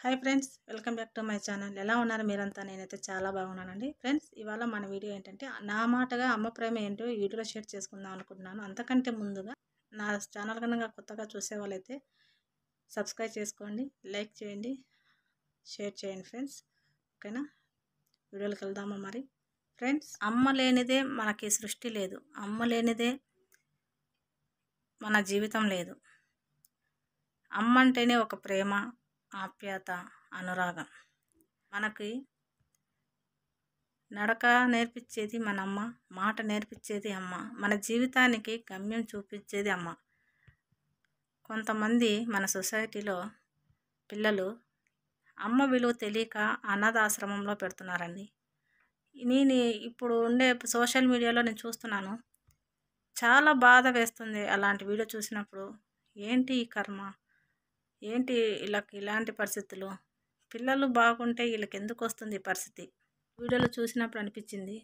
hi friends welcome back to my channel ఎలా ఉన్నారు మీరంతా నేనైతే చాలా బాగున్నానండి ఫ్రెండ్స్ ఇవాళ మన వీడియో ఏంటంటే నా మాటగా అమ్మ ప్రేమ ఏంటో వీడియోలో షేర్ చేసుకుందాం అనుకుంటున్నాను అంతకంటే ముందుగా నా ఛానల్ కనుక కొత్తగా చూసే వాళ్ళైతే సబ్స్క్రైబ్ చేసుకోండి లైక్ చేయండి షేర్ చేయండి ఫ్రెండ్స్ ఓకేనా వీడియోలోకి వెళ్దామా మరి ఫ్రెండ్స్ అమ్మ లేనిదే మనకి సృష్టి లేదు అమ్మ లేనిదే మన జీవితం లేదు అమ్మ అంటేనే ఒక ప్రేమ ఆప్యాయత అనురాగం మనకి నడక నేర్పించేది మన అమ్మ మాట నేర్పించేది అమ్మ మన జీవితానికి గమ్యం చూపించేది అమ్మ కొంతమంది మన సొసైటీలో పిల్లలు అమ్మ విలువ తెలియక అనాథాశ్రమంలో పెడుతున్నారండి నేను ఇప్పుడు ఉండే సోషల్ మీడియాలో నేను చూస్తున్నాను చాలా బాధ వేస్తుంది అలాంటి వీడియో చూసినప్పుడు ఏంటి ఈ కర్మ ఏంటి ఇలా ఇలాంటి పరిస్థితులు పిల్లలు బాగుంటే వీళ్ళకి ఎందుకు వస్తుంది పరిస్థితి వీడియోలో చూసినప్పుడు అనిపించింది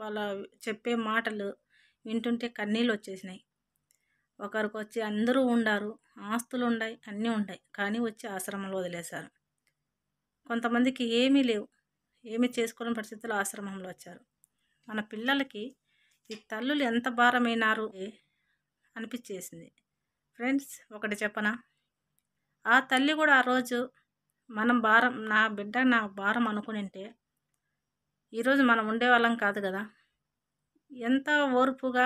వాళ్ళ చెప్పే మాటలు వింటుంటే కన్నీళ్ళు వచ్చేసినాయి ఒకరికి వచ్చి అందరూ ఉండారు ఆస్తులు ఉన్నాయి అన్నీ ఉన్నాయి కానీ వచ్చి ఆశ్రమంలో వదిలేశారు కొంతమందికి ఏమీ లేవు ఏమీ చేసుకోలేని పరిస్థితులు ఆశ్రమంలో వచ్చారు మన పిల్లలకి ఈ తల్లులు ఎంత భారమైనారు అనిపించేసింది ఫ్రెండ్స్ ఒకటి చెప్పనా ఆ తల్లి కూడా ఆ రోజు మనం భారం నా బిడ్డ నా భారం అనుకునింటే ఈరోజు మనం ఉండేవాళ్ళం కాదు కదా ఎంత ఓర్పుగా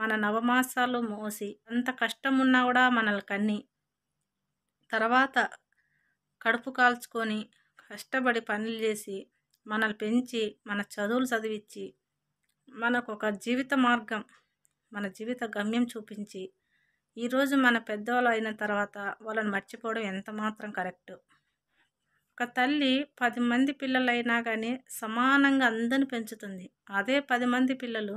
మన నవమాసాలు మోసి ఎంత కష్టం ఉన్నా కూడా మనల్ని కన్ని తర్వాత కడుపు కాల్చుకొని కష్టపడి పనులు చేసి మనల్ని పెంచి మన చదువులు చదివించి మనకు ఒక జీవిత మార్గం మన జీవిత గమ్యం చూపించి ఈరోజు మన పెద్దవాళ్ళు అయిన తర్వాత వాళ్ళని మర్చిపోవడం ఎంత మాత్రం కరెక్ట్ ఒక తల్లి పది మంది పిల్లలైనా కానీ సమానంగా అందరిని పెంచుతుంది అదే పది మంది పిల్లలు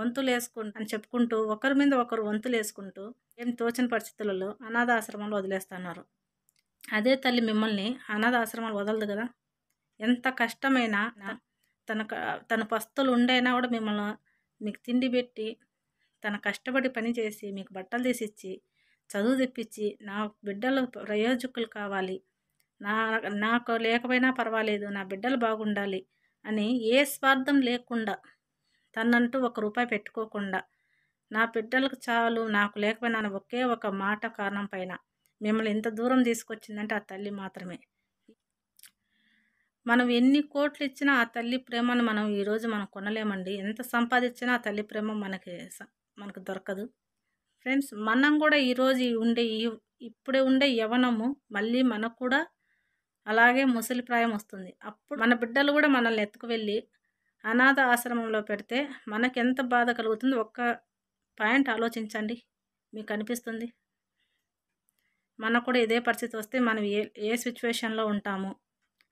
వంతులు వేసుకుంటు అని చెప్పుకుంటూ ఒకరి మీద ఒకరు వంతులు వేసుకుంటూ ఏం తోచిన పరిస్థితులలో అనాథాశ్రమంలో వదిలేస్తున్నారు అదే తల్లి మిమ్మల్ని అనాథాశ్రమాలు వదలదు కదా ఎంత కష్టమైనా తన తన పస్తులు ఉండైనా కూడా మిమ్మల్ని మీకు తిండి పెట్టి తన కష్టపడి పనిచేసి మీకు బట్టలు తీసిచ్చి చదువు తెప్పించి నా బిడ్డలు ప్రయోజకులు కావాలి నా నాకు లేకపోయినా పర్వాలేదు నా బిడ్డలు బాగుండాలి అని ఏ స్వార్థం లేకుండా తనంటూ ఒక రూపాయి పెట్టుకోకుండా నా బిడ్డలకు చాలు నాకు లేకపోయినా ఒకే ఒక మాట కారణం పైన మిమ్మల్ని ఇంత దూరం తీసుకొచ్చిందంటే ఆ తల్లి మాత్రమే మనం ఎన్ని కోట్లు ఇచ్చినా ఆ తల్లి ప్రేమను మనం ఈరోజు మనం కొనలేమండి ఎంత సంపాదించినా ఆ తల్లి ప్రేమ మనకి మనకు దొరకదు ఫ్రెండ్స్ మనం కూడా ఈరోజు ఉండే ఈ ఇప్పుడే ఉండే యవనము మళ్ళీ మనకు కూడా అలాగే ముసలి ప్రాయం వస్తుంది అప్పుడు మన బిడ్డలు కూడా మనల్ని ఎత్తుకు వెళ్ళి అనాథ ఆశ్రమంలో పెడితే మనకెంత బాధ కలుగుతుందో ఒక్క పాయింట్ ఆలోచించండి మీకు అనిపిస్తుంది మనకు కూడా ఇదే పరిస్థితి వస్తే మనం ఏ ఏ సిచ్యువేషన్లో ఉంటాము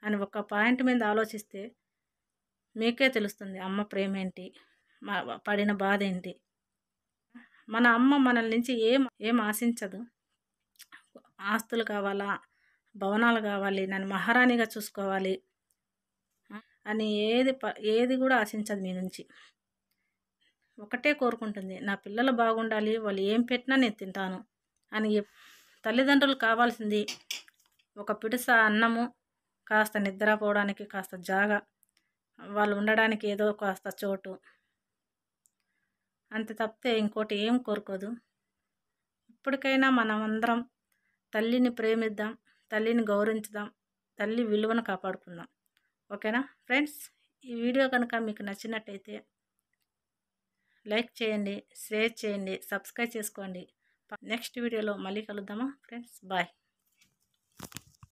అని ఒక పాయింట్ మీద ఆలోచిస్తే మీకే తెలుస్తుంది అమ్మ ప్రేమేంటి పడిన బాధ ఏంటి మన అమ్మ మనల్ నుంచి ఏం ఏం ఆశించదు ఆస్తులు కావాలా భవనాలు కావాలి నన్ను మహారాణిగా చూసుకోవాలి అని ఏది ఏది కూడా ఆశించదు మీ నుంచి ఒకటే కోరుకుంటుంది నా పిల్లలు బాగుండాలి వాళ్ళు ఏం పెట్టినా నేను తింటాను అని తల్లిదండ్రులు కావాల్సింది ఒక పిడుస అన్నము కాస్త నిద్రపోవడానికి కాస్త జాగా వాళ్ళు ఉండడానికి ఏదో కాస్త చోటు అంత తప్పితే ఇంకోటి ఏం కోరుకోదు ఇప్పటికైనా మనం అందరం తల్లిని ప్రేమిద్దాం తల్లిని గౌరవించుదాం తల్లి విలువను కాపాడుకుందాం ఓకేనా ఫ్రెండ్స్ ఈ వీడియో కనుక మీకు నచ్చినట్టయితే లైక్ చేయండి షేర్ చేయండి సబ్స్క్రైబ్ చేసుకోండి నెక్స్ట్ వీడియోలో మళ్ళీ కలుద్దామా ఫ్రెండ్స్ బాయ్